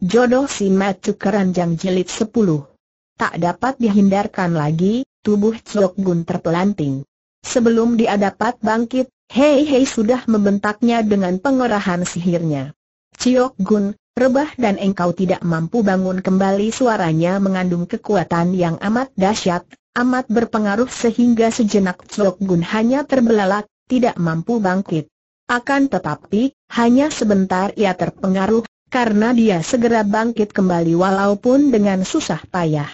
Jodoh si Matu Keranjang Jilid sepuluh. Tak dapat dihindarkan lagi, tubuh Chok Gun terpelanting. Sebelum dia dapat bangkit, Hei Hei sudah membentaknya dengan pengerahan sihirnya. Chok Gun, rebah dan engkau tidak mampu bangun kembali suaranya mengandung kekuatan yang amat dahsyat, amat berpengaruh sehingga sejenak Chok Gun hanya terbelalak, tidak mampu bangkit. Akan tetapi, hanya sebentar ia terpengaruh karena dia segera bangkit kembali walaupun dengan susah payah.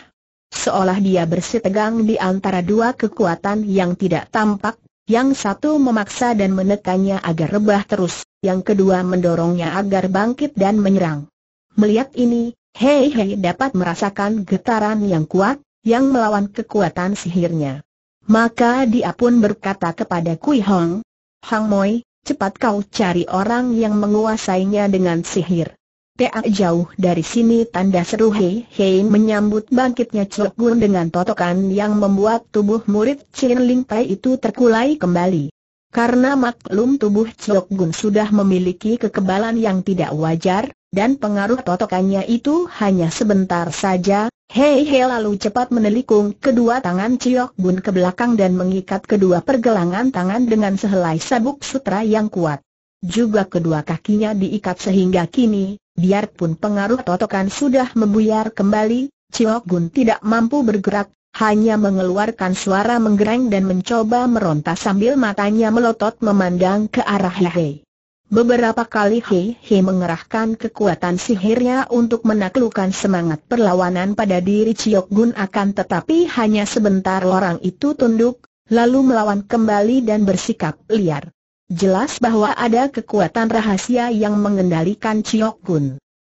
Seolah dia bersitegang di antara dua kekuatan yang tidak tampak, yang satu memaksa dan menekannya agar rebah terus, yang kedua mendorongnya agar bangkit dan menyerang. Melihat ini, Hei Hei dapat merasakan getaran yang kuat, yang melawan kekuatan sihirnya. Maka dia pun berkata kepada Kui Hong, Hang Moi, cepat kau cari orang yang menguasainya dengan sihir. Tak jauh dari sini tanda seru Hei Hei menyambut bangkitnya Cuk Gun dengan totokan yang membuat tubuh murid Chin Ling Pai itu terkulai kembali. Karena maklum tubuh Cuk Gun sudah memiliki kekebalan yang tidak wajar, dan pengaruh totokannya itu hanya sebentar saja, Hei Hei lalu cepat menelikung kedua tangan Cuk Gun ke belakang dan mengikat kedua pergelangan tangan dengan sehelai sabuk sutra yang kuat. Juga kedua kakinya diikat sehingga kini, Biarpun pengaruh totokan sudah membuyar kembali, Ciok Gun tidak mampu bergerak, hanya mengeluarkan suara menggereng dan mencoba meronta sambil matanya melotot memandang ke arah Hehe. Beberapa kali Hei mengerahkan kekuatan sihirnya untuk menaklukkan semangat perlawanan pada diri Ciok Gun akan tetapi hanya sebentar orang itu tunduk, lalu melawan kembali dan bersikap liar. Jelas bahwa ada kekuatan rahasia yang mengendalikan Chiok Gun.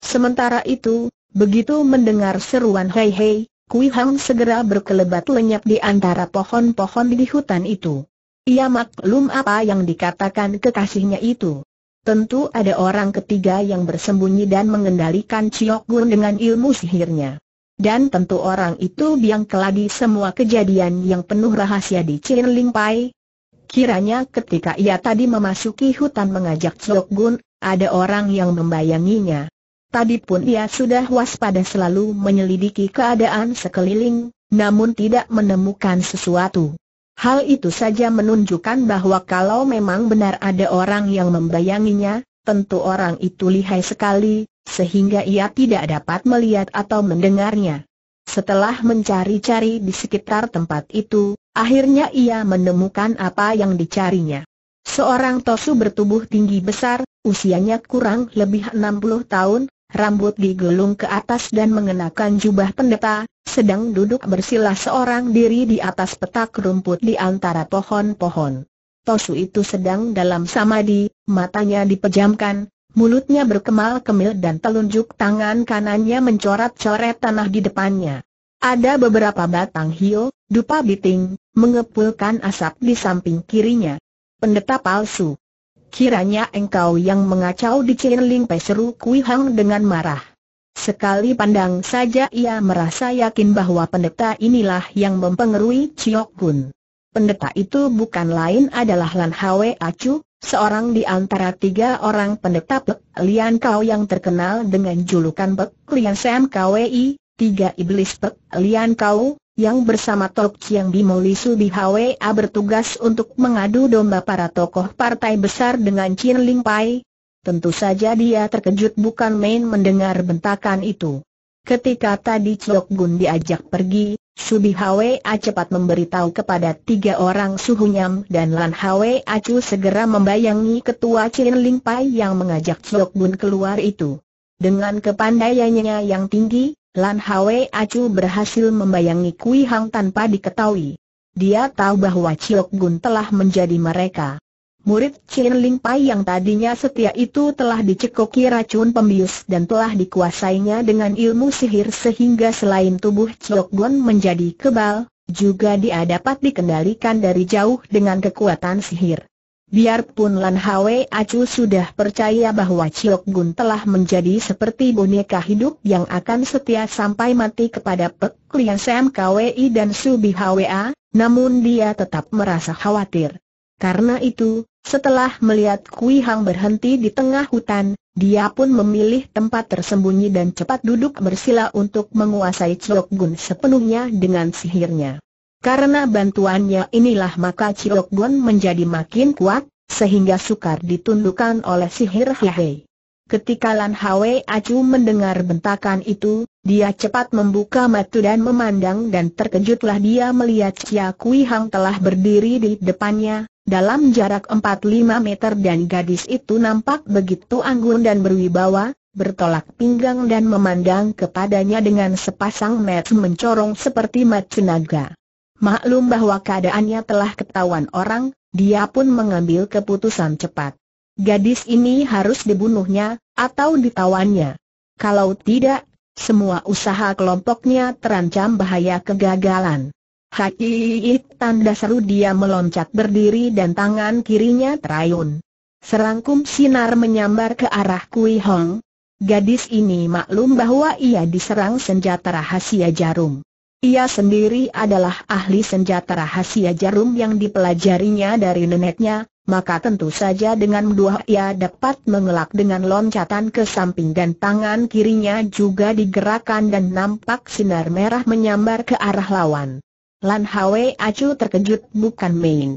Sementara itu, begitu mendengar seruan Hei Hei, Kui Hang segera berkelebat lenyap di antara pohon-pohon di hutan itu. Ia maklum apa yang dikatakan kekasihnya itu. Tentu ada orang ketiga yang bersembunyi dan mengendalikan Chiok Gun dengan ilmu sihirnya. Dan tentu orang itu biang keladi semua kejadian yang penuh rahasia di Chin Ling Pai, Kiranya ketika ia tadi memasuki hutan mengajak Chok Gun, ada orang yang membayanginya. Tadi pun ia sudah waspada selalu menyelidiki keadaan sekeliling, namun tidak menemukan sesuatu. Hal itu saja menunjukkan bahwa kalau memang benar ada orang yang membayanginya, tentu orang itu lihai sekali, sehingga ia tidak dapat melihat atau mendengarnya. Setelah mencari-cari di sekitar tempat itu, akhirnya ia menemukan apa yang dicarinya. Seorang tosu bertubuh tinggi besar, usianya kurang lebih 60 tahun, rambut digelung ke atas dan mengenakan jubah pendeta, sedang duduk bersila seorang diri di atas petak rumput di antara pohon-pohon. Tosu itu sedang dalam samadhi, matanya dipejamkan, mulutnya berkemal-kemil dan telunjuk tangan kanannya mencoret-coret tanah di depannya. Ada beberapa batang hio, dupa biting, mengepulkan asap di samping kirinya. Pendeta palsu. Kiranya engkau yang mengacau di Cinling Peseru Kui Hang dengan marah. Sekali pandang saja ia merasa yakin bahwa pendeta inilah yang mempengaruhi Chiok Gun. Pendeta itu bukan lain adalah Lan Hwe Acu, Seorang di antara tiga orang pendeta Pek Lian Kau yang terkenal dengan julukan Pek Lian Sam KWI, tiga iblis Pek Lian Kau, yang bersama Tok Chiang Bimo Li Su HWA bertugas untuk mengadu domba para tokoh partai besar dengan Chin Ling Pai. Tentu saja dia terkejut bukan main mendengar bentakan itu. Ketika tadi Chok Gun diajak pergi, Subi Hwa cepat memberitahu kepada tiga orang suhunyam dan Lan Hwa Acu segera membayangi ketua Chin Ling Pai yang mengajak Chok Gun keluar itu. Dengan kepandaiannya yang tinggi, Lan Hwa Acu berhasil membayangi Kui Hang tanpa diketahui. Dia tahu bahwa Chok Gun telah menjadi mereka. Murid Chin Ling Pai yang tadinya setia itu telah dicekoki racun pembius dan telah dikuasainya dengan ilmu sihir sehingga selain tubuh Chok Gon menjadi kebal, juga dia dapat dikendalikan dari jauh dengan kekuatan sihir. Biarpun Lan Hwe Acu sudah percaya bahwa Chok Gun telah menjadi seperti boneka hidup yang akan setia sampai mati kepada Pek Lian Sam Kwi dan Subi Hwa, namun dia tetap merasa khawatir. Karena itu, setelah melihat Kui Hang berhenti di tengah hutan, dia pun memilih tempat tersembunyi dan cepat duduk bersila untuk menguasai Chiok Gun sepenuhnya dengan sihirnya. Karena bantuannya inilah maka Chiok Gun menjadi makin kuat, sehingga sukar ditundukkan oleh sihir Hei. Ketika Lan Hwe Acu mendengar bentakan itu, dia cepat membuka mata dan memandang dan terkejutlah dia melihat Chia Kui Hang telah berdiri di depannya, dalam jarak 45 meter dan gadis itu nampak begitu anggun dan berwibawa, bertolak pinggang dan memandang kepadanya dengan sepasang mata mencorong seperti mata naga. Maklum bahwa keadaannya telah ketahuan orang, dia pun mengambil keputusan cepat. Gadis ini harus dibunuhnya, atau ditawannya. Kalau tidak, semua usaha kelompoknya terancam bahaya kegagalan. Hakiit tanda seru dia meloncat berdiri dan tangan kirinya terayun. Serangkum sinar menyambar ke arah Kui Hong. Gadis ini maklum bahwa ia diserang senjata rahasia jarum. Ia sendiri adalah ahli senjata rahasia jarum yang dipelajarinya dari neneknya, maka tentu saja dengan dua ia dapat mengelak dengan loncatan ke samping dan tangan kirinya juga digerakkan dan nampak sinar merah menyambar ke arah lawan. Lan Hwe Acu terkejut bukan main.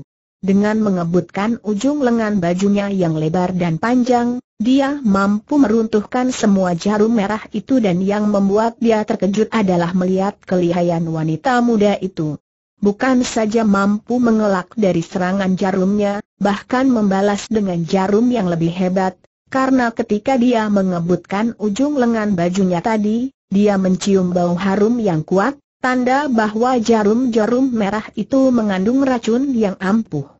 Dengan mengebutkan ujung lengan bajunya yang lebar dan panjang, dia mampu meruntuhkan semua jarum merah itu dan yang membuat dia terkejut adalah melihat kelihayan wanita muda itu. Bukan saja mampu mengelak dari serangan jarumnya, bahkan membalas dengan jarum yang lebih hebat, karena ketika dia mengebutkan ujung lengan bajunya tadi, dia mencium bau harum yang kuat, Tanda bahwa jarum-jarum merah itu mengandung racun yang ampuh.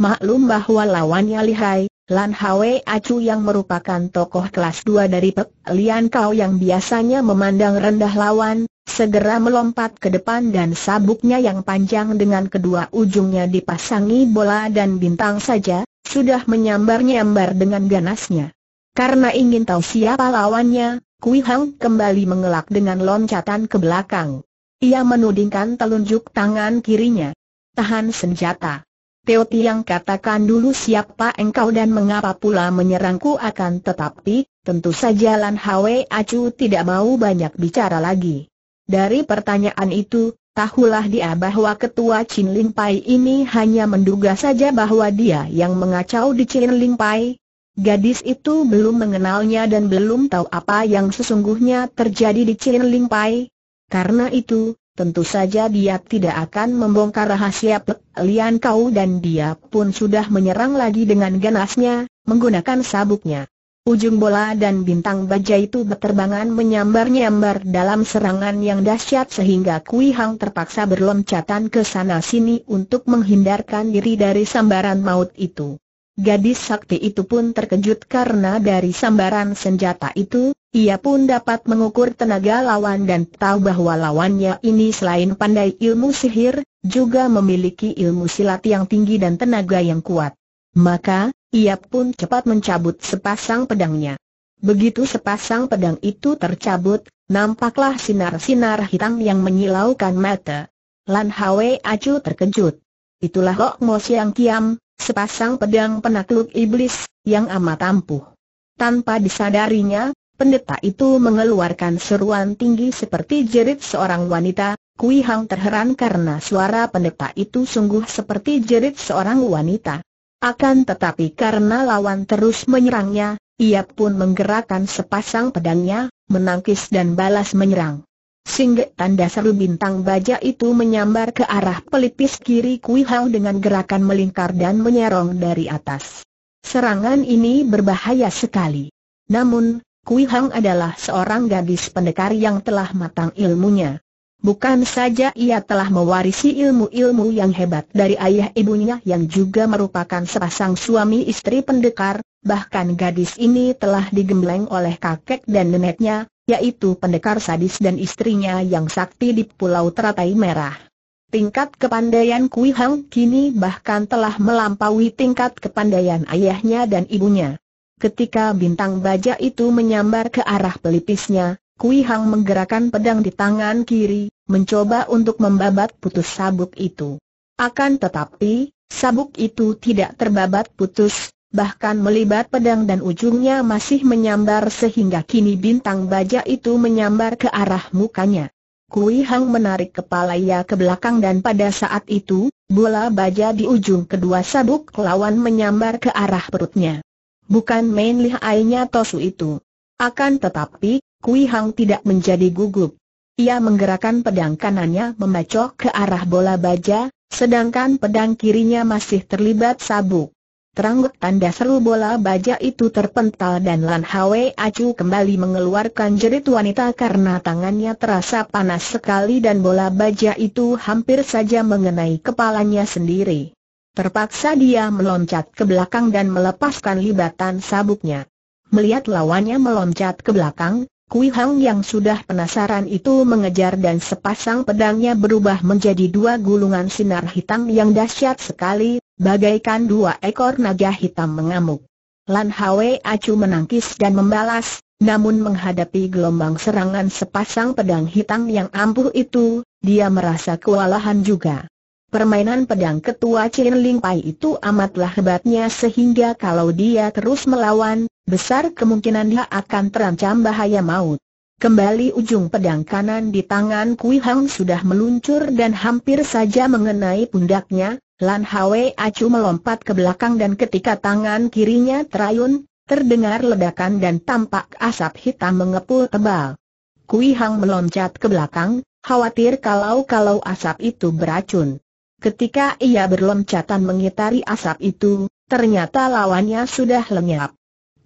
Maklum bahwa lawannya lihai, Lan Hwe Acu yang merupakan tokoh kelas 2 dari Pek Lian Kau yang biasanya memandang rendah lawan, segera melompat ke depan dan sabuknya yang panjang dengan kedua ujungnya dipasangi bola dan bintang saja, sudah menyambar-nyambar dengan ganasnya. Karena ingin tahu siapa lawannya, Kui Hang kembali mengelak dengan loncatan ke belakang. Ia menudingkan telunjuk tangan kirinya. Tahan senjata. Teo Tiang katakan dulu siapa engkau dan mengapa pula menyerangku akan tetapi, tentu saja Lan Hwe Acu tidak mau banyak bicara lagi. Dari pertanyaan itu, tahulah dia bahwa ketua Chin Ling Pai ini hanya menduga saja bahwa dia yang mengacau di Chin Ling Pai. Gadis itu belum mengenalnya dan belum tahu apa yang sesungguhnya terjadi di Chin Ling Pai. Karena itu, tentu saja dia tidak akan membongkar rahasia Pek Lian Kau dan dia pun sudah menyerang lagi dengan ganasnya, menggunakan sabuknya. Ujung bola dan bintang baja itu berterbangan menyambar-nyambar dalam serangan yang dahsyat sehingga Kui Hang terpaksa berloncatan ke sana sini untuk menghindarkan diri dari sambaran maut itu. Gadis sakti itu pun terkejut karena dari sambaran senjata itu, ia pun dapat mengukur tenaga lawan dan tahu bahwa lawannya ini selain pandai ilmu sihir, juga memiliki ilmu silat yang tinggi dan tenaga yang kuat. Maka, ia pun cepat mencabut sepasang pedangnya. Begitu sepasang pedang itu tercabut, nampaklah sinar-sinar hitam yang menyilaukan mata. Lan Hwe Acu terkejut. Itulah Hok Mo Siang Kiam, Sepasang pedang penakluk iblis, yang amat ampuh. Tanpa disadarinya, pendeta itu mengeluarkan seruan tinggi seperti jerit seorang wanita, Kui Hang terheran karena suara pendeta itu sungguh seperti jerit seorang wanita. Akan tetapi karena lawan terus menyerangnya, ia pun menggerakkan sepasang pedangnya, menangkis dan balas menyerang. Sehingga tanda seru bintang baja itu menyambar ke arah pelipis kiri Kui Hao dengan gerakan melingkar dan menyerong dari atas. Serangan ini berbahaya sekali. Namun, Kui Hang adalah seorang gadis pendekar yang telah matang ilmunya. Bukan saja ia telah mewarisi ilmu-ilmu yang hebat dari ayah ibunya yang juga merupakan sepasang suami istri pendekar, bahkan gadis ini telah digembleng oleh kakek dan neneknya, yaitu pendekar sadis dan istrinya yang sakti di Pulau Teratai Merah. Tingkat kepandaian Kui Hang kini bahkan telah melampaui tingkat kepandaian ayahnya dan ibunya. Ketika bintang baja itu menyambar ke arah pelipisnya, Kui Hang menggerakkan pedang di tangan kiri, mencoba untuk membabat putus sabuk itu. Akan tetapi, sabuk itu tidak terbabat putus, bahkan melibat pedang dan ujungnya masih menyambar sehingga kini bintang baja itu menyambar ke arah mukanya. Kui Hang menarik kepala ia ke belakang dan pada saat itu, bola baja di ujung kedua sabuk lawan menyambar ke arah perutnya. Bukan main lihainya Tosu itu. Akan tetapi, Kui Hang tidak menjadi gugup. Ia menggerakkan pedang kanannya membacok ke arah bola baja, sedangkan pedang kirinya masih terlibat sabuk. Teranggut tanda seru bola baja itu terpental dan Lan Hwe Acu kembali mengeluarkan jerit wanita karena tangannya terasa panas sekali dan bola baja itu hampir saja mengenai kepalanya sendiri. Terpaksa dia meloncat ke belakang dan melepaskan libatan sabuknya. Melihat lawannya meloncat ke belakang, Kui Hang yang sudah penasaran itu mengejar dan sepasang pedangnya berubah menjadi dua gulungan sinar hitam yang dahsyat sekali, Bagaikan dua ekor naga hitam mengamuk. Lan Hwe Acu menangkis dan membalas, namun menghadapi gelombang serangan sepasang pedang hitam yang ampuh itu, dia merasa kewalahan juga. Permainan pedang ketua Chin Ling Pai itu amatlah hebatnya sehingga kalau dia terus melawan, besar kemungkinan dia akan terancam bahaya maut. Kembali ujung pedang kanan di tangan Kui Hang sudah meluncur dan hampir saja mengenai pundaknya, Lan Hwe Acu melompat ke belakang dan ketika tangan kirinya terayun, terdengar ledakan dan tampak asap hitam mengepul tebal. Kui Hang meloncat ke belakang, khawatir kalau-kalau asap itu beracun. Ketika ia berloncatan mengitari asap itu, ternyata lawannya sudah lenyap.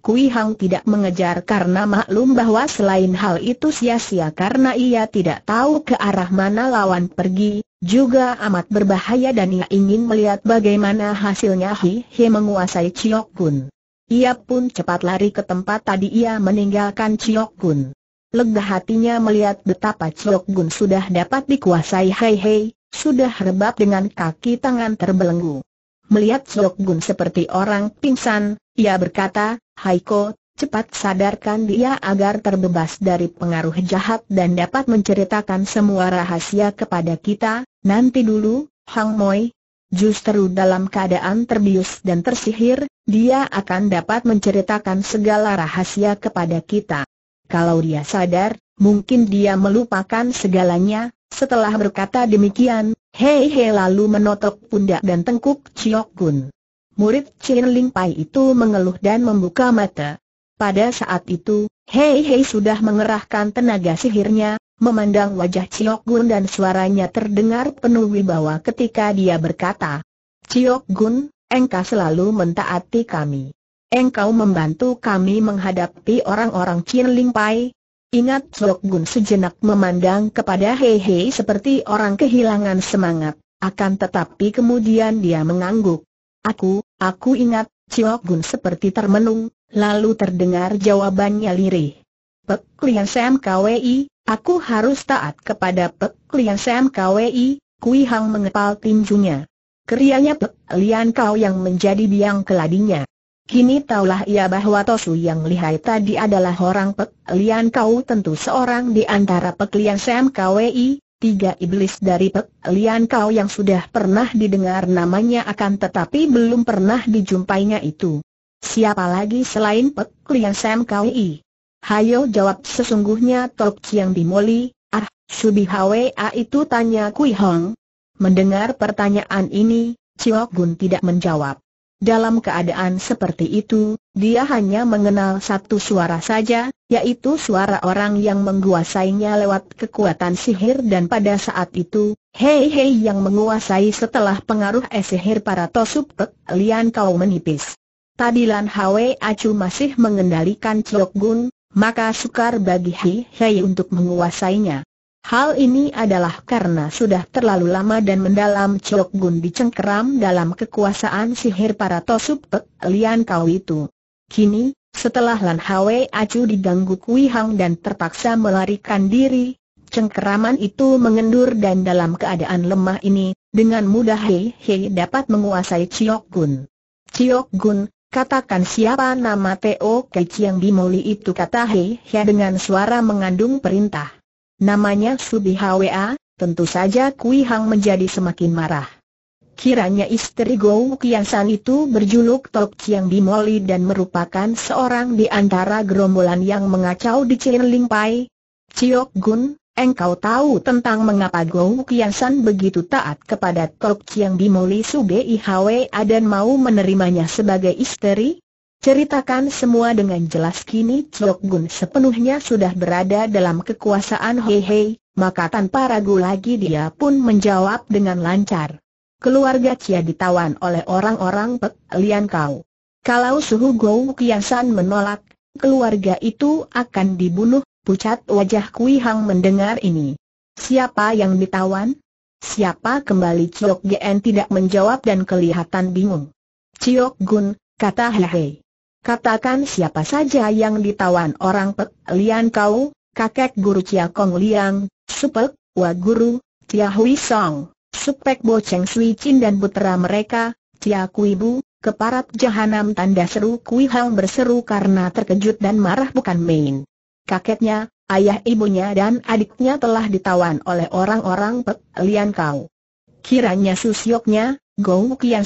Kui Hang tidak mengejar karena maklum bahwa selain hal itu sia-sia karena ia tidak tahu ke arah mana lawan pergi, juga amat berbahaya dan ia ingin melihat bagaimana hasilnya Hi He menguasai Chiok Kun. Ia pun cepat lari ke tempat tadi ia meninggalkan Chiok Kun. Lega hatinya melihat betapa Chiok Kun sudah dapat dikuasai Hei Hei, sudah rebab dengan kaki tangan terbelenggu. Melihat Chiok Kun seperti orang pingsan, ia berkata, Haiko, cepat sadarkan dia agar terbebas dari pengaruh jahat dan dapat menceritakan semua rahasia kepada kita, nanti dulu, Hang Moi. Justru dalam keadaan terbius dan tersihir, dia akan dapat menceritakan segala rahasia kepada kita. Kalau dia sadar, mungkin dia melupakan segalanya, setelah berkata demikian, Hei Hei lalu menotok pundak dan tengkuk Chiok Gun. Murid Chin Ling Pai itu mengeluh dan membuka mata. Pada saat itu, Hei Hei sudah mengerahkan tenaga sihirnya, memandang wajah Ciok Gun dan suaranya terdengar penuh wibawa ketika dia berkata, Ciok Gun, engkau selalu mentaati kami. Engkau membantu kami menghadapi orang-orang Chin Ling Pai. Ingat Ciok Gun sejenak memandang kepada Hei Hei seperti orang kehilangan semangat, akan tetapi kemudian dia mengangguk. Aku, aku ingat, Ciok Gun seperti termenung, lalu terdengar jawabannya lirih. Pek Lian Sam KWI, aku harus taat kepada Pek Lian Sam KWI, Kui Hang mengepal tinjunya. Kerianya Pek Lian Kau yang menjadi biang keladinya. Kini taulah ia bahwa Tosu yang lihai tadi adalah orang Pek Lian Kau tentu seorang di antara Pek Lian Sam KWI, Tiga iblis dari Pek Lian Kau yang sudah pernah didengar namanya akan tetapi belum pernah dijumpainya itu. Siapa lagi selain Pek Lian Sam Kui? Hayo jawab sesungguhnya Tok Chiang Bimoli, ah, Subi Hwa itu tanya Kui Hong. Mendengar pertanyaan ini, Chiok Gun tidak menjawab. Dalam keadaan seperti itu, dia hanya mengenal satu suara saja, yaitu suara orang yang menguasainya lewat kekuatan sihir dan pada saat itu, Hei Hei yang menguasai setelah pengaruh sihir para Tosub Lian Kau menipis. Tadilan Lan Hwe Acu masih mengendalikan Chok Gun, maka sukar bagi Hi Hei untuk menguasainya. Hal ini adalah karena sudah terlalu lama dan mendalam Chok Gun dicengkeram dalam kekuasaan sihir para Tosup Pek Lian Kau itu. Kini, setelah Lan Hwe Acu diganggu Kui Hang dan terpaksa melarikan diri, cengkeraman itu mengendur dan dalam keadaan lemah ini, dengan mudah Hei Hei dapat menguasai Chok Gun. Chiok Gun, Katakan siapa nama To Keci yang dimuli itu kata Hei Hei dengan suara mengandung perintah. Namanya Subi Hwa, tentu saja Kui Hang menjadi semakin marah. Kiranya istri Gou Kian San itu berjuluk Tok Chiang Moli dan merupakan seorang di antara gerombolan yang mengacau di Chin Ling Pai. Chiok Gun, Engkau tahu tentang mengapa Gou Kian begitu taat kepada Tok Chiang Bimoli Hwe, dan mau menerimanya sebagai istri? Ceritakan semua dengan jelas kini Chok Gun sepenuhnya sudah berada dalam kekuasaan Hei Hei, maka tanpa ragu lagi dia pun menjawab dengan lancar. Keluarga Chia ditawan oleh orang-orang Pek Lian Kau. Kalau suhu Gou Kian menolak, keluarga itu akan dibunuh Pucat wajah Kui Hang mendengar ini. Siapa yang ditawan? Siapa kembali Ciok Gen tidak menjawab dan kelihatan bingung. Ciok Gun, kata Hehe. Katakan siapa saja yang ditawan orang Pek Lian kau, kakek guru Cia Kong Liang, Supek, Wa Guru, Cia Hui Song, Supek Bo Cheng Sui Chin dan putera mereka, Cia Kui Bu, keparat jahanam tanda seru Kui Hang berseru karena terkejut dan marah bukan main kakeknya, ayah ibunya dan adiknya telah ditawan oleh orang-orang Pek Lian Kau. Kiranya susyoknya, Gou Kian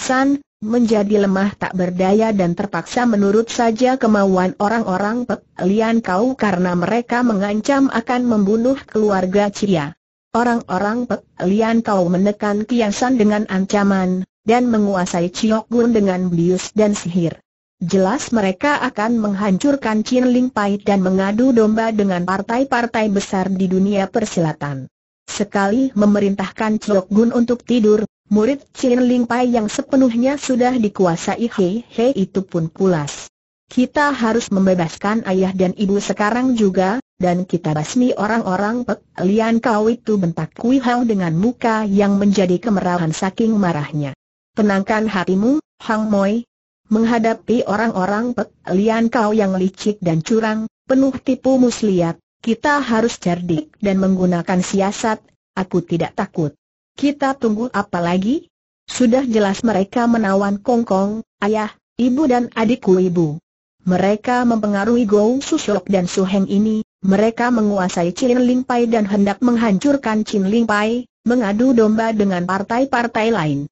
menjadi lemah tak berdaya dan terpaksa menurut saja kemauan orang-orang Pek Lian Kau karena mereka mengancam akan membunuh keluarga Cia. Orang-orang Pek Lian Kau menekan Kiansan dengan ancaman, dan menguasai Ciok Gun dengan bius dan sihir jelas mereka akan menghancurkan Chin Ling Pai dan mengadu domba dengan partai-partai besar di dunia persilatan. Sekali memerintahkan Chok Gun untuk tidur, murid Chin Ling Pai yang sepenuhnya sudah dikuasai Hei Hei itu pun pulas. Kita harus membebaskan ayah dan ibu sekarang juga, dan kita basmi orang-orang Pek Lian Kau itu bentak Kui Hao dengan muka yang menjadi kemerahan saking marahnya. Tenangkan hatimu, Hang Moi, Menghadapi orang-orang peklian kau yang licik dan curang, penuh tipu muslihat, kita harus cerdik dan menggunakan siasat, aku tidak takut. Kita tunggu apa lagi? Sudah jelas mereka menawan Kongkong, ayah, ibu dan adikku ibu. Mereka mempengaruhi Gou Susok dan Suheng ini, mereka menguasai Chin Ling Pai dan hendak menghancurkan Chin Ling Pai, mengadu domba dengan partai-partai lain.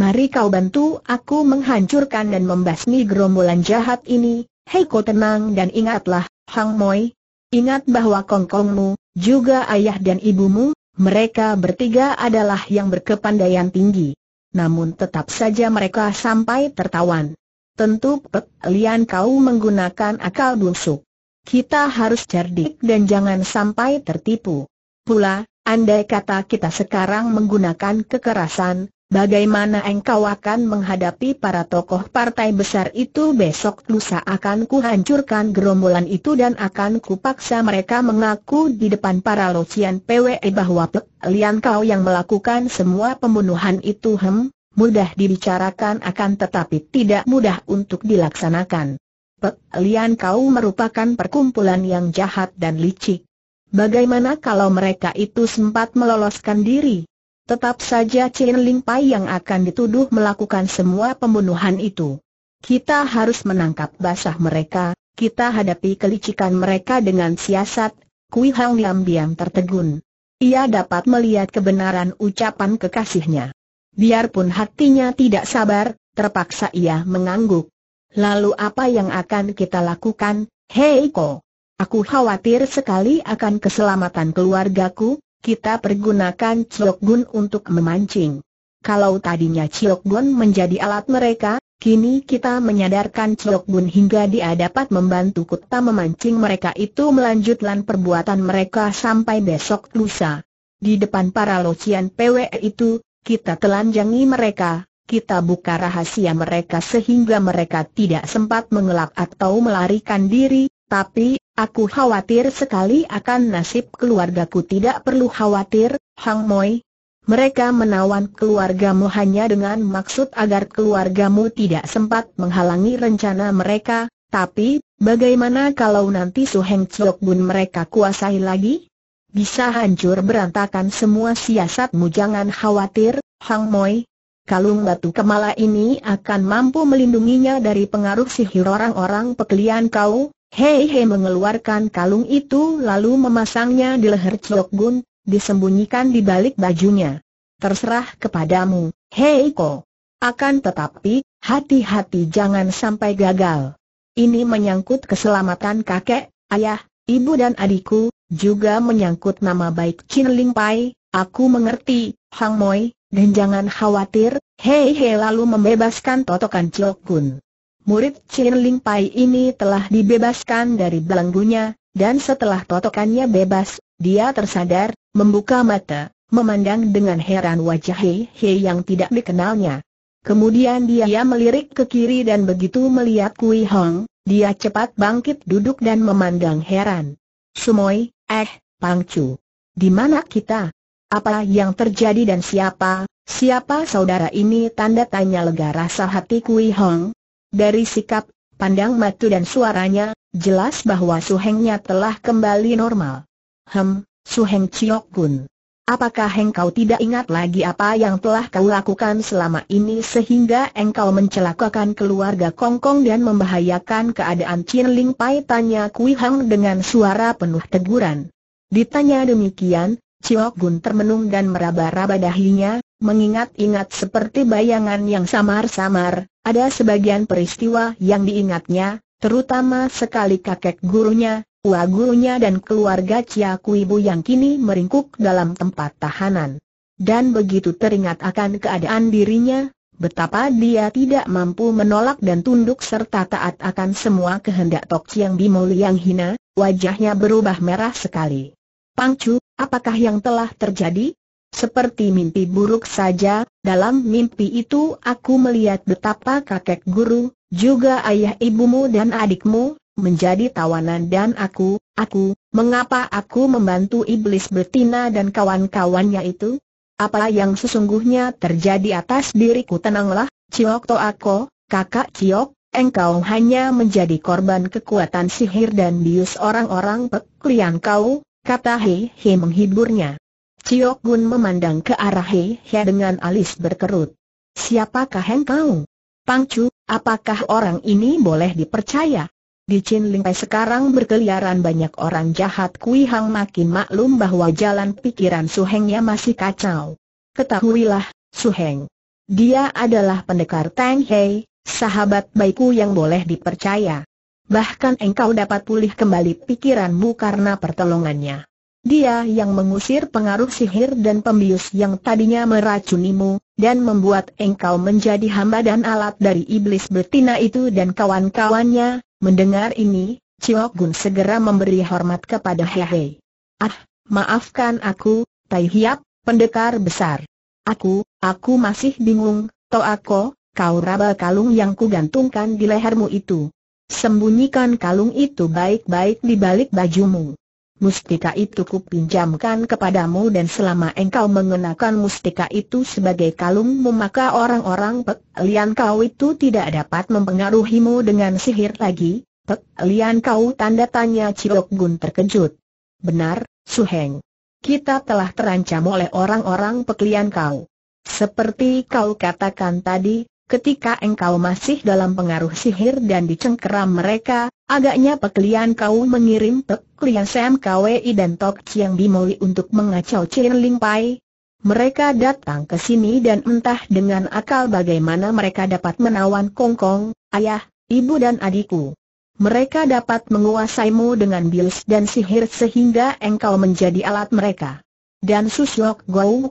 Mari kau bantu aku menghancurkan dan membasmi gerombolan jahat ini, Hei kau tenang dan ingatlah, Hang Moi. Ingat bahwa kongkongmu, juga ayah dan ibumu, mereka bertiga adalah yang berkepandaian tinggi. Namun tetap saja mereka sampai tertawan. Tentu Pek Lian kau menggunakan akal busuk. Kita harus cerdik dan jangan sampai tertipu. Pula, andai kata kita sekarang menggunakan kekerasan, Bagaimana engkau akan menghadapi para tokoh partai besar itu besok lusa akan kuhancurkan gerombolan itu dan akan kupaksa mereka mengaku di depan para locian PWE bahwa Pek Lian kau yang melakukan semua pembunuhan itu hem, mudah dibicarakan akan tetapi tidak mudah untuk dilaksanakan. Pek Lian kau merupakan perkumpulan yang jahat dan licik. Bagaimana kalau mereka itu sempat meloloskan diri? Tetap saja Chen Ling Pai yang akan dituduh melakukan semua pembunuhan itu. Kita harus menangkap basah mereka, kita hadapi kelicikan mereka dengan siasat, Kui Hang Liam diam tertegun. Ia dapat melihat kebenaran ucapan kekasihnya. Biarpun hatinya tidak sabar, terpaksa ia mengangguk. Lalu apa yang akan kita lakukan, Hei Ko, Aku khawatir sekali akan keselamatan keluargaku, kita pergunakan Gun untuk memancing. Kalau tadinya Gun menjadi alat mereka, kini kita menyadarkan Gun hingga dia dapat membantu kita memancing mereka itu melanjutkan perbuatan mereka sampai besok lusa. Di depan para locian PW e itu, kita telanjangi mereka, kita buka rahasia mereka sehingga mereka tidak sempat mengelak atau melarikan diri, tapi, Aku khawatir sekali akan nasib keluargaku tidak perlu khawatir, Hang Moi. Mereka menawan keluargamu hanya dengan maksud agar keluargamu tidak sempat menghalangi rencana mereka, tapi, bagaimana kalau nanti Su Heng Chok Bun mereka kuasai lagi? Bisa hancur berantakan semua siasatmu jangan khawatir, Hang Moi. Kalung batu kemala ini akan mampu melindunginya dari pengaruh sihir orang-orang pekelian kau, Hei Hei mengeluarkan kalung itu lalu memasangnya di leher Chok Gun, disembunyikan di balik bajunya. Terserah kepadamu, Hei Ko. Akan tetapi, hati-hati jangan sampai gagal. Ini menyangkut keselamatan kakek, ayah, ibu dan adikku, juga menyangkut nama baik Chin Ling Pai, aku mengerti, Hang Moi, dan jangan khawatir, Hei Hei lalu membebaskan totokan Chok Gun. Murid Chin Ling Pai ini telah dibebaskan dari belenggunya, dan setelah totokannya bebas, dia tersadar, membuka mata, memandang dengan heran wajah Hei Hei yang tidak dikenalnya. Kemudian dia melirik ke kiri dan begitu melihat Kui Hong, dia cepat bangkit duduk dan memandang heran. Sumoy, eh, Pangcu. Di mana kita? Apa yang terjadi dan siapa, siapa saudara ini? Tanda tanya lega rasa hati Kui Hong, dari sikap, pandang matu dan suaranya, jelas bahwa suhengnya telah kembali normal. Hem, suheng ciok Gun. Apakah engkau tidak ingat lagi apa yang telah kau lakukan selama ini sehingga engkau mencelakakan keluarga Kongkong dan membahayakan keadaan Chin Ling Pai? Tanya Kui Hang dengan suara penuh teguran. Ditanya demikian, Ciok Gun termenung dan meraba-raba dahinya, mengingat-ingat seperti bayangan yang samar-samar, ada sebagian peristiwa yang diingatnya, terutama sekali kakek gurunya, ua gurunya dan keluarga Cia Kuibu yang kini meringkuk dalam tempat tahanan. Dan begitu teringat akan keadaan dirinya, betapa dia tidak mampu menolak dan tunduk serta taat akan semua kehendak Tok Chiang Bimol yang hina, wajahnya berubah merah sekali. Pangcu, apakah yang telah terjadi? Seperti mimpi buruk saja, dalam mimpi itu aku melihat betapa kakek guru, juga ayah ibumu dan adikmu, menjadi tawanan dan aku, aku, mengapa aku membantu iblis betina dan kawan-kawannya itu? Apa yang sesungguhnya terjadi atas diriku tenanglah, Ciok Toako, kakak Ciok, engkau hanya menjadi korban kekuatan sihir dan bius orang-orang peklian kau, kata Hei Hei menghiburnya. Chiok Gun memandang ke arah He He dengan alis berkerut. Siapakah engkau? Pangcu, apakah orang ini boleh dipercaya? Di Chin Ling Pai sekarang berkeliaran banyak orang jahat Kui Hang makin maklum bahwa jalan pikiran Su Hengnya masih kacau. Ketahuilah, Su Heng. Dia adalah pendekar Tang Hei, sahabat baikku yang boleh dipercaya. Bahkan engkau dapat pulih kembali pikiranmu karena pertolongannya. Dia yang mengusir pengaruh sihir dan pembius yang tadinya meracunimu, dan membuat engkau menjadi hamba dan alat dari iblis betina itu dan kawan-kawannya, mendengar ini, Chiok Gun segera memberi hormat kepada Hehe. Ah, maafkan aku, Tai Hiap, pendekar besar. Aku, aku masih bingung, Toako, kau raba kalung yang kugantungkan di lehermu itu. Sembunyikan kalung itu baik-baik di balik bajumu. Mustika itu kupinjamkan kepadamu dan selama engkau mengenakan mustika itu sebagai kalung, maka orang-orang Pek Lian kau itu tidak dapat mempengaruhimu dengan sihir lagi. Pek Lian kau tanda tanya Ciok Gun terkejut. Benar, Suheng. Kita telah terancam oleh orang-orang Pek Lian kau. Seperti kau katakan tadi, ketika engkau masih dalam pengaruh sihir dan dicengkeram mereka, agaknya peklian kau mengirim peklian Sam KWI dan Tok Chiang Bimoli untuk mengacau Chin Ling Pai. Mereka datang ke sini dan entah dengan akal bagaimana mereka dapat menawan Kong Kong, ayah, ibu dan adikku. Mereka dapat menguasaimu dengan bilis dan sihir sehingga engkau menjadi alat mereka. Dan Susyok Gou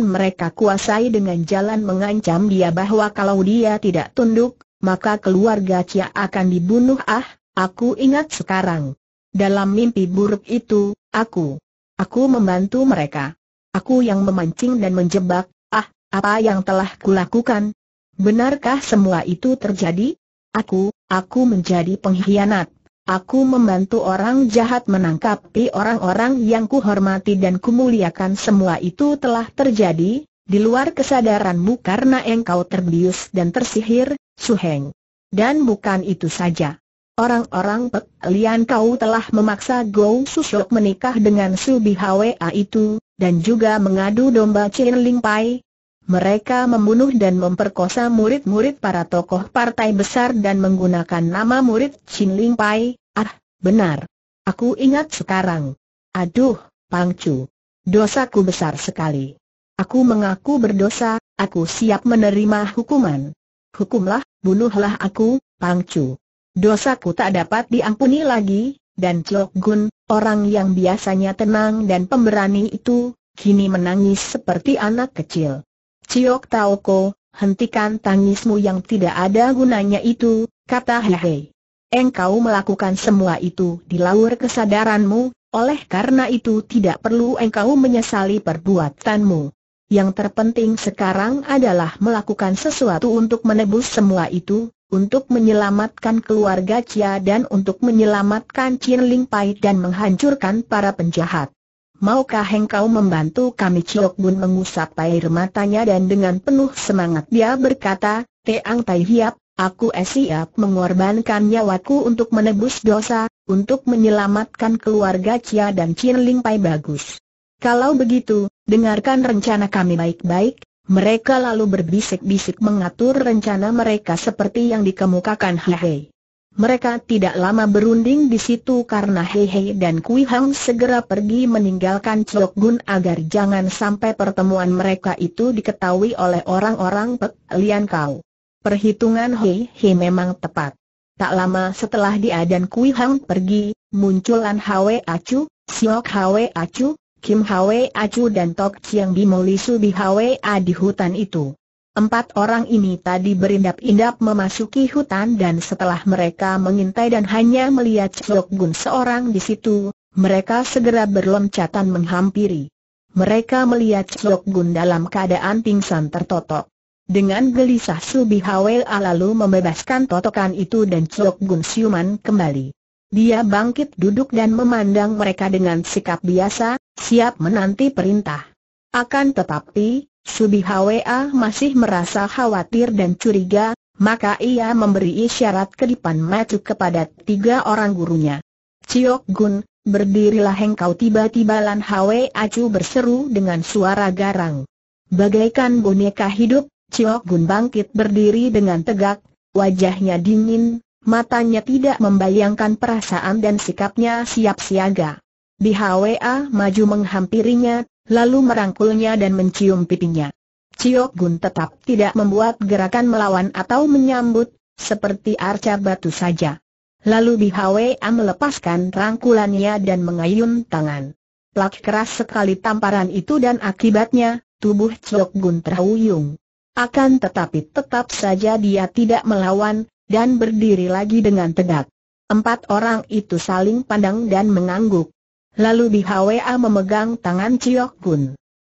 mereka kuasai dengan jalan mengancam dia bahwa kalau dia tidak tunduk, maka keluarga Cia akan dibunuh ah, aku ingat sekarang. Dalam mimpi buruk itu, aku, aku membantu mereka. Aku yang memancing dan menjebak, ah, apa yang telah kulakukan? Benarkah semua itu terjadi? Aku, aku menjadi pengkhianat. Aku membantu orang jahat menangkapi orang-orang yang kuhormati dan kumuliakan semua itu telah terjadi, di luar kesadaranmu karena engkau terbius dan tersihir, Suheng. Dan bukan itu saja. Orang-orang Pek Lian kau telah memaksa Gou Susok menikah dengan Su Bihawa itu, dan juga mengadu domba Chin Ling Pai, mereka membunuh dan memperkosa murid-murid para tokoh partai besar dan menggunakan nama murid Chin Ling Pai. Ah, benar. Aku ingat sekarang. Aduh, Pang Pangcu. Dosaku besar sekali. Aku mengaku berdosa, aku siap menerima hukuman. Hukumlah, bunuhlah aku, Pang Pangcu. Dosaku tak dapat diampuni lagi, dan Chok Gun, orang yang biasanya tenang dan pemberani itu, kini menangis seperti anak kecil. Ciok Ko, hentikan tangismu yang tidak ada gunanya itu, kata Hehe. Engkau melakukan semua itu di laur kesadaranmu, oleh karena itu tidak perlu engkau menyesali perbuatanmu. Yang terpenting sekarang adalah melakukan sesuatu untuk menebus semua itu, untuk menyelamatkan keluarga Cia dan untuk menyelamatkan Chin Ling Pai dan menghancurkan para penjahat. Maukah engkau membantu kami Chiok Bun mengusap air matanya dan dengan penuh semangat dia berkata, Teang Tai Hiap, aku siap mengorbankan nyawaku untuk menebus dosa, untuk menyelamatkan keluarga Chia dan Chin Ling Pai bagus. Kalau begitu, dengarkan rencana kami baik-baik, mereka lalu berbisik-bisik mengatur rencana mereka seperti yang dikemukakan Hei. Mereka tidak lama berunding di situ karena Hei Hei dan Kui Hang segera pergi meninggalkan Chok Gun agar jangan sampai pertemuan mereka itu diketahui oleh orang-orang Pek Lian Kau. Perhitungan Hei Hei memang tepat. Tak lama setelah dia dan Kui Hang pergi, munculan Hwe Acu, Siok Hwe Acu, Kim Hwe Acu dan Tok Chiang Bimo Lisu di Hwe A di hutan itu. Empat orang ini tadi berindap-indap memasuki hutan dan setelah mereka mengintai dan hanya melihat Cok Gun seorang di situ, mereka segera berloncatan menghampiri. Mereka melihat Cok Gun dalam keadaan pingsan tertotok. Dengan gelisah Subi Hawel lalu membebaskan totokan itu dan Cok Gun siuman kembali. Dia bangkit duduk dan memandang mereka dengan sikap biasa, siap menanti perintah. Akan tetapi, Subi Hwa masih merasa khawatir dan curiga, maka ia memberi isyarat kedipan matu kepada tiga orang gurunya. Ciok Gun, berdirilah engkau tiba-tiba Lan Hwa Acu berseru dengan suara garang. Bagaikan boneka hidup, Ciok Gun bangkit berdiri dengan tegak, wajahnya dingin, matanya tidak membayangkan perasaan dan sikapnya siap siaga. Di Hwa maju menghampirinya, lalu merangkulnya dan mencium pipinya. Ciok Gun tetap tidak membuat gerakan melawan atau menyambut, seperti arca batu saja. Lalu Bihwa melepaskan rangkulannya dan mengayun tangan. Plak keras sekali tamparan itu dan akibatnya, tubuh Ciok Gun terhuyung. Akan tetapi tetap saja dia tidak melawan, dan berdiri lagi dengan tegak. Empat orang itu saling pandang dan mengangguk. Lalu BHWA memegang tangan Ciok Gun.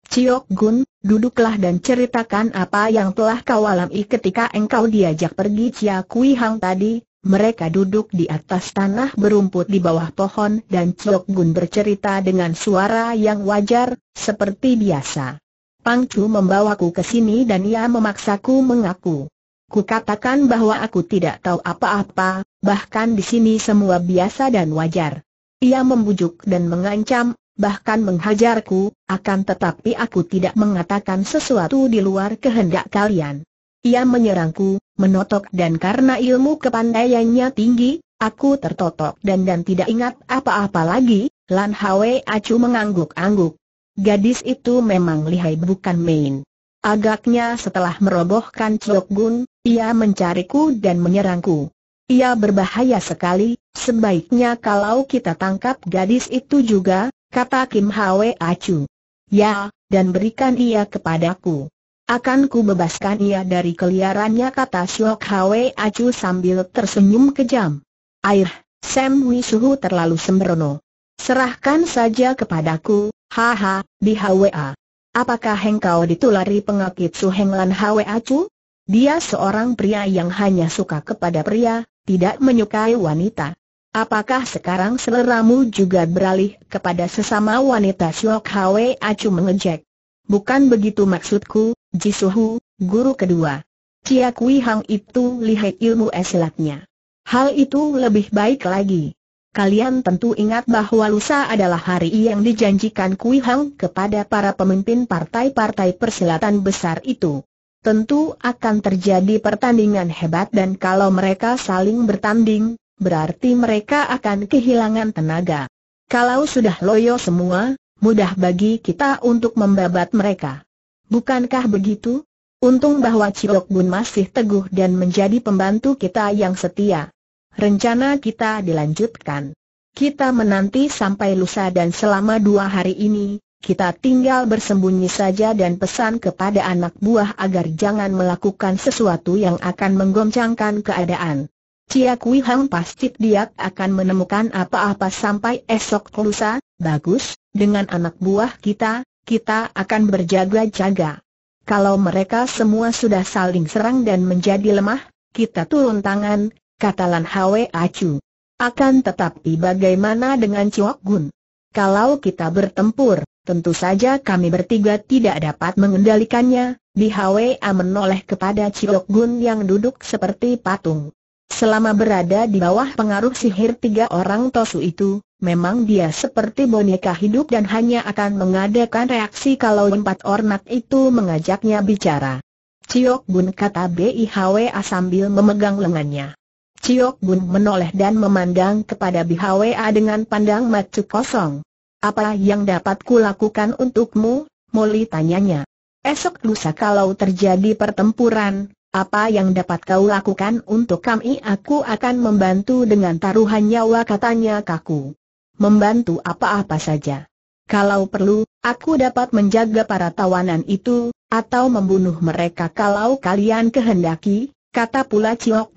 Ciok Gun, duduklah dan ceritakan apa yang telah kau alami ketika engkau diajak pergi Cia Kui Hang tadi. Mereka duduk di atas tanah berumput di bawah pohon dan Ciok Gun bercerita dengan suara yang wajar, seperti biasa. Pang Chu membawaku ke sini dan ia memaksaku mengaku. Ku katakan bahwa aku tidak tahu apa-apa, bahkan di sini semua biasa dan wajar. Ia membujuk dan mengancam, bahkan menghajarku, akan tetapi aku tidak mengatakan sesuatu di luar kehendak kalian. Ia menyerangku, menotok dan karena ilmu kepandaiannya tinggi, aku tertotok dan dan tidak ingat apa-apa lagi, Lan Hwe Acu mengangguk-angguk. Gadis itu memang lihai bukan main. Agaknya setelah merobohkan Chok Gun, ia mencariku dan menyerangku. Ia berbahaya sekali, sebaiknya kalau kita tangkap gadis itu juga, kata Kim Hwe Acu. Ya, dan berikan ia kepadaku. Akan ku bebaskan ia dari keliarannya kata Syok Hwe Acu sambil tersenyum kejam. Air, Sam suhu terlalu sembrono. Serahkan saja kepadaku, haha, di HWA. Apakah engkau ditulari pengakit suheng Lan Hwe Acu? Dia seorang pria yang hanya suka kepada pria, tidak menyukai wanita. Apakah sekarang seleramu juga beralih kepada sesama wanita Siok Hwe Acu mengejek? Bukan begitu maksudku, Jisuhu, guru kedua. Cia Kui Hang itu lihai ilmu esilatnya. Hal itu lebih baik lagi. Kalian tentu ingat bahwa lusa adalah hari yang dijanjikan Kui Hang kepada para pemimpin partai-partai persilatan besar itu tentu akan terjadi pertandingan hebat dan kalau mereka saling bertanding, berarti mereka akan kehilangan tenaga. Kalau sudah loyo semua, mudah bagi kita untuk membabat mereka. Bukankah begitu? Untung bahwa Cilok Bun masih teguh dan menjadi pembantu kita yang setia. Rencana kita dilanjutkan. Kita menanti sampai lusa dan selama dua hari ini, kita tinggal bersembunyi saja dan pesan kepada anak buah agar jangan melakukan sesuatu yang akan menggoncangkan keadaan. Cia Kui Hang pasti dia akan menemukan apa-apa sampai esok lusa, bagus, dengan anak buah kita, kita akan berjaga-jaga. Kalau mereka semua sudah saling serang dan menjadi lemah, kita turun tangan, kata Lan Hwe Acu. Akan tetapi bagaimana dengan Ciok Gun? Kalau kita bertempur, Tentu saja kami bertiga tidak dapat mengendalikannya, Di Hwa menoleh kepada Ciok Gun yang duduk seperti patung. Selama berada di bawah pengaruh sihir tiga orang Tosu itu, memang dia seperti boneka hidup dan hanya akan mengadakan reaksi kalau empat ornat itu mengajaknya bicara. Ciok Gun kata Hwa sambil memegang lengannya. Ciok Bun menoleh dan memandang kepada Bi Hwa dengan pandang mata kosong. Apa yang dapat kulakukan untukmu, Molly tanyanya. Esok lusa kalau terjadi pertempuran, apa yang dapat kau lakukan untuk kami? Aku akan membantu dengan taruhan nyawa katanya kaku. Membantu apa-apa saja. Kalau perlu, aku dapat menjaga para tawanan itu, atau membunuh mereka kalau kalian kehendaki, kata pula Ciok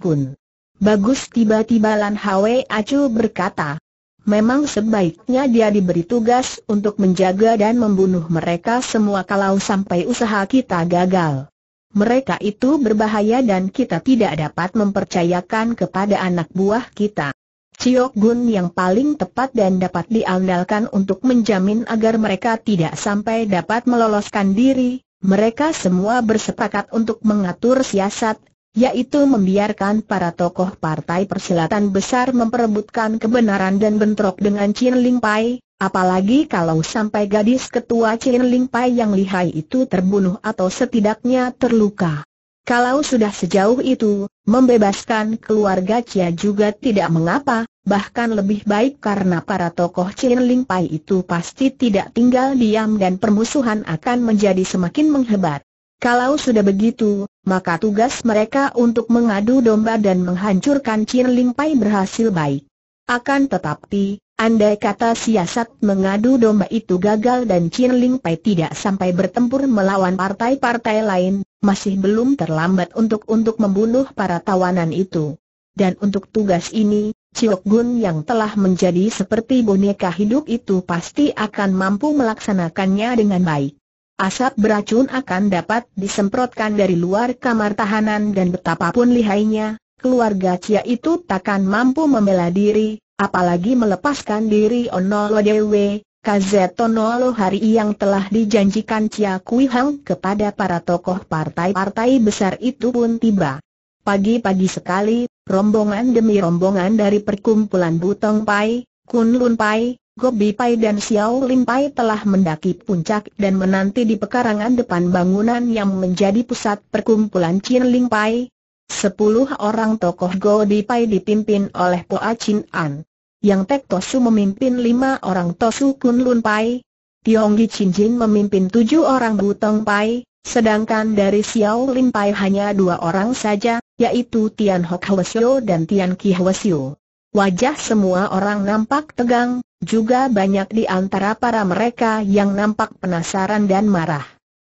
Bagus tiba-tiba Lan Hwe Acu berkata, Memang sebaiknya dia diberi tugas untuk menjaga dan membunuh mereka semua kalau sampai usaha kita gagal. Mereka itu berbahaya dan kita tidak dapat mempercayakan kepada anak buah kita. Ciok Gun yang paling tepat dan dapat diandalkan untuk menjamin agar mereka tidak sampai dapat meloloskan diri, mereka semua bersepakat untuk mengatur siasat yaitu membiarkan para tokoh partai persilatan besar memperebutkan kebenaran dan bentrok dengan Chin Ling Pai, apalagi kalau sampai gadis ketua Chin Ling Pai yang lihai itu terbunuh atau setidaknya terluka. Kalau sudah sejauh itu, membebaskan keluarga Cia juga tidak mengapa, bahkan lebih baik karena para tokoh Chin Ling Pai itu pasti tidak tinggal diam dan permusuhan akan menjadi semakin menghebat. Kalau sudah begitu, maka tugas mereka untuk mengadu domba dan menghancurkan Chin Ling Pai berhasil baik. Akan tetapi, andai kata siasat mengadu domba itu gagal dan Chin Ling Pai tidak sampai bertempur melawan partai-partai lain, masih belum terlambat untuk untuk membunuh para tawanan itu. Dan untuk tugas ini, Chiok Gun yang telah menjadi seperti boneka hidup itu pasti akan mampu melaksanakannya dengan baik. Asap beracun akan dapat disemprotkan dari luar kamar tahanan dan betapapun lihainya, keluarga Cia itu takkan mampu membela diri, apalagi melepaskan diri Onolo Dewe, Nolo hari yang telah dijanjikan Cia Kui Hang kepada para tokoh partai-partai besar itu pun tiba. Pagi-pagi sekali, rombongan demi rombongan dari perkumpulan Butong Pai, Kun Lun Pai, Gobi Pai dan Xiao Lim Pai telah mendaki puncak dan menanti di pekarangan depan bangunan yang menjadi pusat perkumpulan Chin Ling Pai. Sepuluh orang tokoh Gobi Pai dipimpin oleh Poa Chin An. Yang Tek Tosu memimpin lima orang Tosu Kun Lun Pai. Tionggi Chin Jin memimpin tujuh orang Butong Pai, sedangkan dari Xiao Lim Pai hanya dua orang saja, yaitu Tian Hok Hwasyo dan Tian Ki Hwasyo. Wajah semua orang nampak tegang, juga banyak di antara para mereka yang nampak penasaran dan marah.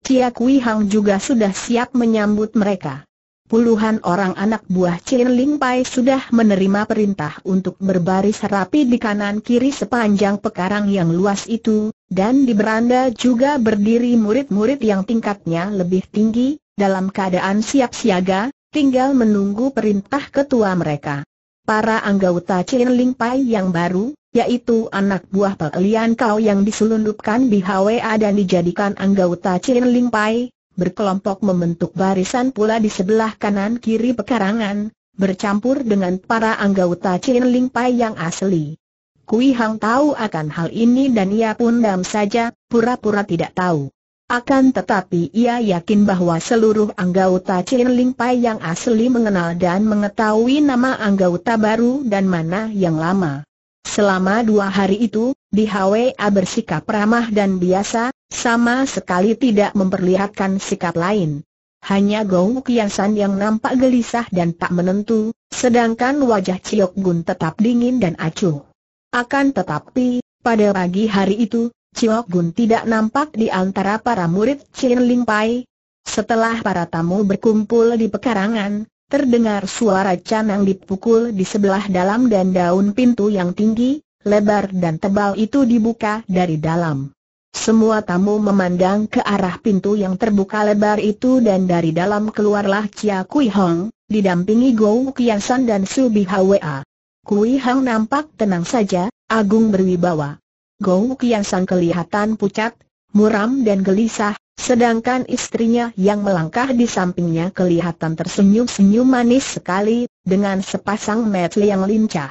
Cia Kui Hang juga sudah siap menyambut mereka. Puluhan orang anak buah Chin Ling Pai sudah menerima perintah untuk berbaris rapi di kanan kiri sepanjang pekarang yang luas itu, dan di beranda juga berdiri murid-murid yang tingkatnya lebih tinggi, dalam keadaan siap siaga, tinggal menunggu perintah ketua mereka. Para anggota Chin Ling Pai yang baru, yaitu anak buah Pak Lian Kau yang diselundupkan di HWA dan dijadikan anggota Chin Ling Pai, berkelompok membentuk barisan pula di sebelah kanan kiri pekarangan, bercampur dengan para anggota Chin Ling Pai yang asli. Kui Hang tahu akan hal ini dan ia pun dam saja, pura-pura tidak tahu. Akan tetapi ia yakin bahwa seluruh anggota Chin Ling Pai yang asli mengenal dan mengetahui nama anggota baru dan mana yang lama. Selama dua hari itu, di HWA bersikap ramah dan biasa, sama sekali tidak memperlihatkan sikap lain. Hanya Gong Kian San yang nampak gelisah dan tak menentu, sedangkan wajah Ciok Gun tetap dingin dan acuh. Akan tetapi, pada pagi hari itu, Ciok Gun tidak nampak di antara para murid Chin Ling Pai. Setelah para tamu berkumpul di pekarangan, terdengar suara canang dipukul di sebelah dalam dan daun pintu yang tinggi, lebar dan tebal itu dibuka dari dalam. Semua tamu memandang ke arah pintu yang terbuka lebar itu dan dari dalam keluarlah Chia Kui Hong, didampingi Gou Kian dan Su Bi Hwa. Kui Hong nampak tenang saja, agung berwibawa. Gou Kian kelihatan pucat, muram dan gelisah, sedangkan istrinya yang melangkah di sampingnya kelihatan tersenyum-senyum manis sekali, dengan sepasang mata yang lincah.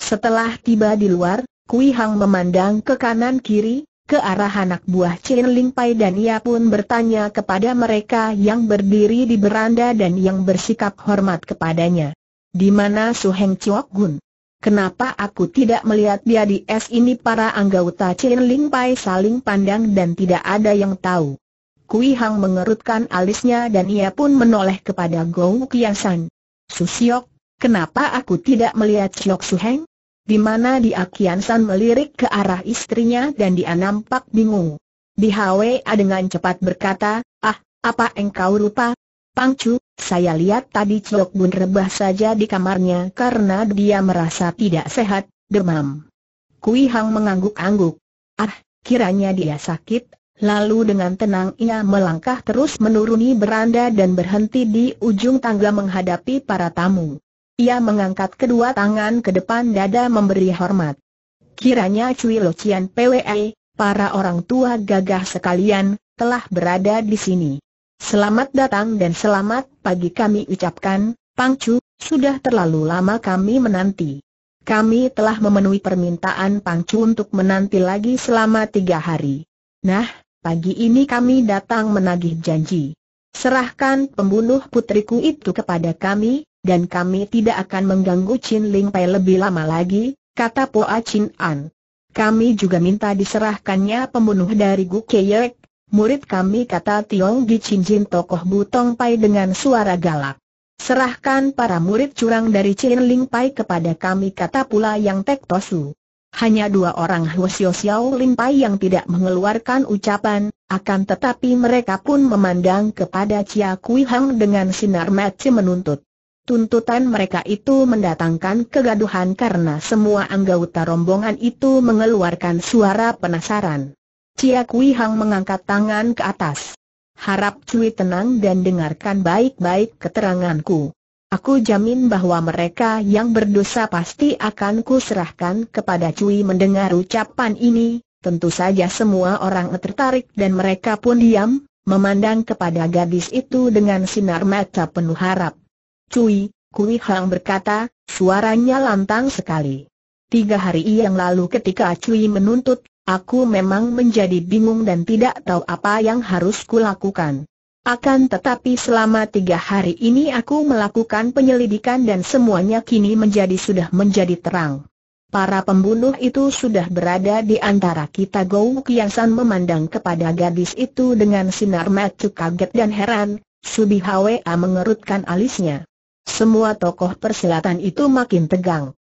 Setelah tiba di luar, Kui Hang memandang ke kanan kiri, ke arah anak buah Chin Ling Pai dan ia pun bertanya kepada mereka yang berdiri di beranda dan yang bersikap hormat kepadanya. Di mana Su Heng Chiok Gun? Kenapa aku tidak melihat dia di es ini para anggota Chin Ling Pai saling pandang dan tidak ada yang tahu. Kui Hang mengerutkan alisnya dan ia pun menoleh kepada Gou Kian San. Susiok, kenapa aku tidak melihat Siok Heng? Di mana dia Kian melirik ke arah istrinya dan dia nampak bingung. Di Hwa dengan cepat berkata, ah, apa engkau lupa? Pangcu, saya lihat tadi Chok Bun rebah saja di kamarnya karena dia merasa tidak sehat, demam. Kui Hang mengangguk-angguk. Ah, kiranya dia sakit, lalu dengan tenang ia melangkah terus menuruni beranda dan berhenti di ujung tangga menghadapi para tamu. Ia mengangkat kedua tangan ke depan dada memberi hormat. Kiranya Cui Lo Cian PWE, para orang tua gagah sekalian, telah berada di sini. Selamat datang dan selamat pagi kami ucapkan, Pangcu, sudah terlalu lama kami menanti. Kami telah memenuhi permintaan Pangcu untuk menanti lagi selama tiga hari. Nah, pagi ini kami datang menagih janji. Serahkan pembunuh putriku itu kepada kami, dan kami tidak akan mengganggu Chin Ling Pai lebih lama lagi, kata Poa Chin An. Kami juga minta diserahkannya pembunuh dari Gu Keyek, Murid kami kata Tiong Jin tokoh Butong Pai dengan suara galak. Serahkan para murid curang dari Chin Ling Pai kepada kami kata pula yang Tek Tosu. Hanya dua orang Huo Xiao Ling Pai yang tidak mengeluarkan ucapan, akan tetapi mereka pun memandang kepada Chia Kui Hang dengan sinar mata menuntut. Tuntutan mereka itu mendatangkan kegaduhan karena semua anggota rombongan itu mengeluarkan suara penasaran. Cia Kui Hang mengangkat tangan ke atas. Harap Cui tenang dan dengarkan baik-baik keteranganku. Aku jamin bahwa mereka yang berdosa pasti akan kuserahkan kepada Cui mendengar ucapan ini, tentu saja semua orang tertarik dan mereka pun diam, memandang kepada gadis itu dengan sinar mata penuh harap. Cui, Kui Hang berkata, suaranya lantang sekali. Tiga hari yang lalu ketika Cui menuntut Aku memang menjadi bingung dan tidak tahu apa yang harus kulakukan. Akan tetapi selama tiga hari ini aku melakukan penyelidikan dan semuanya kini menjadi sudah menjadi terang. Para pembunuh itu sudah berada di antara kita Gou Kiasan memandang kepada gadis itu dengan sinar mata kaget dan heran, Subi Hwa mengerutkan alisnya. Semua tokoh persilatan itu makin tegang.